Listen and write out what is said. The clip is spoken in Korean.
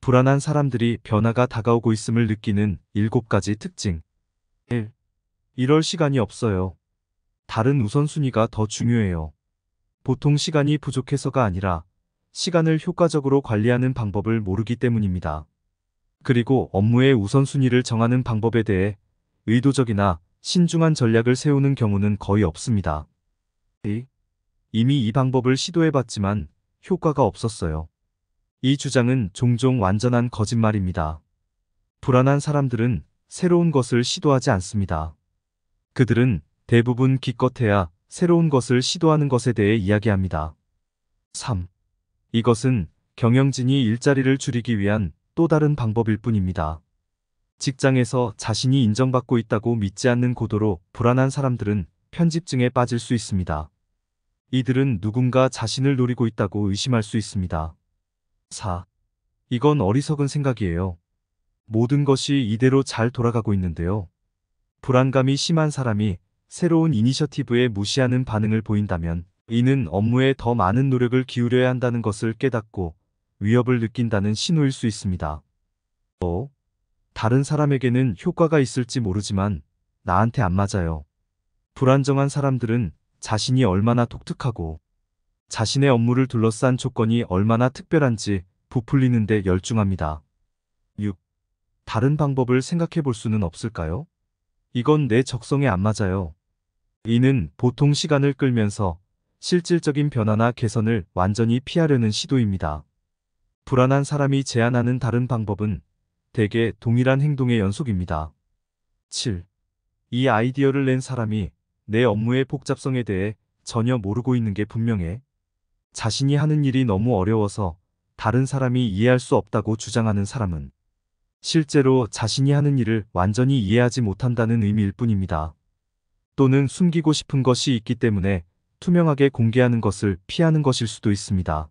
불안한 사람들이 변화가 다가오고 있음을 느끼는 7가지 특징 1. 이럴 시간이 없어요. 다른 우선순위가 더 중요해요. 보통 시간이 부족해서가 아니라 시간을 효과적으로 관리하는 방법을 모르기 때문입니다. 그리고 업무의 우선순위를 정하는 방법에 대해 의도적이나 신중한 전략을 세우는 경우는 거의 없습니다. 2. 이미 이 방법을 시도해봤지만 효과가 없었어요. 이 주장은 종종 완전한 거짓말입니다. 불안한 사람들은 새로운 것을 시도하지 않습니다. 그들은 대부분 기껏해야 새로운 것을 시도하는 것에 대해 이야기합니다. 3. 이것은 경영진이 일자리를 줄이기 위한 또 다른 방법일 뿐입니다. 직장에서 자신이 인정받고 있다고 믿지 않는 고도로 불안한 사람들은 편집증에 빠질 수 있습니다. 이들은 누군가 자신을 노리고 있다고 의심할 수 있습니다. 4. 이건 어리석은 생각이에요. 모든 것이 이대로 잘 돌아가고 있는데요. 불안감이 심한 사람이 새로운 이니셔티브에 무시하는 반응을 보인다면 이는 업무에 더 많은 노력을 기울여야 한다는 것을 깨닫고 위협을 느낀다는 신호일 수 있습니다. 5. 다른 사람에게는 효과가 있을지 모르지만 나한테 안 맞아요. 불안정한 사람들은 자신이 얼마나 독특하고 자신의 업무를 둘러싼 조건이 얼마나 특별한지 부풀리는데 열중합니다. 6. 다른 방법을 생각해 볼 수는 없을까요? 이건 내 적성에 안 맞아요. 이는 보통 시간을 끌면서 실질적인 변화나 개선을 완전히 피하려는 시도입니다. 불안한 사람이 제안하는 다른 방법은 대개 동일한 행동의 연속입니다. 7. 이 아이디어를 낸 사람이 내 업무의 복잡성에 대해 전혀 모르고 있는 게 분명해. 자신이 하는 일이 너무 어려워서 다른 사람이 이해할 수 없다고 주장하는 사람은 실제로 자신이 하는 일을 완전히 이해하지 못한다는 의미일 뿐입니다. 또는 숨기고 싶은 것이 있기 때문에 투명하게 공개하는 것을 피하는 것일 수도 있습니다.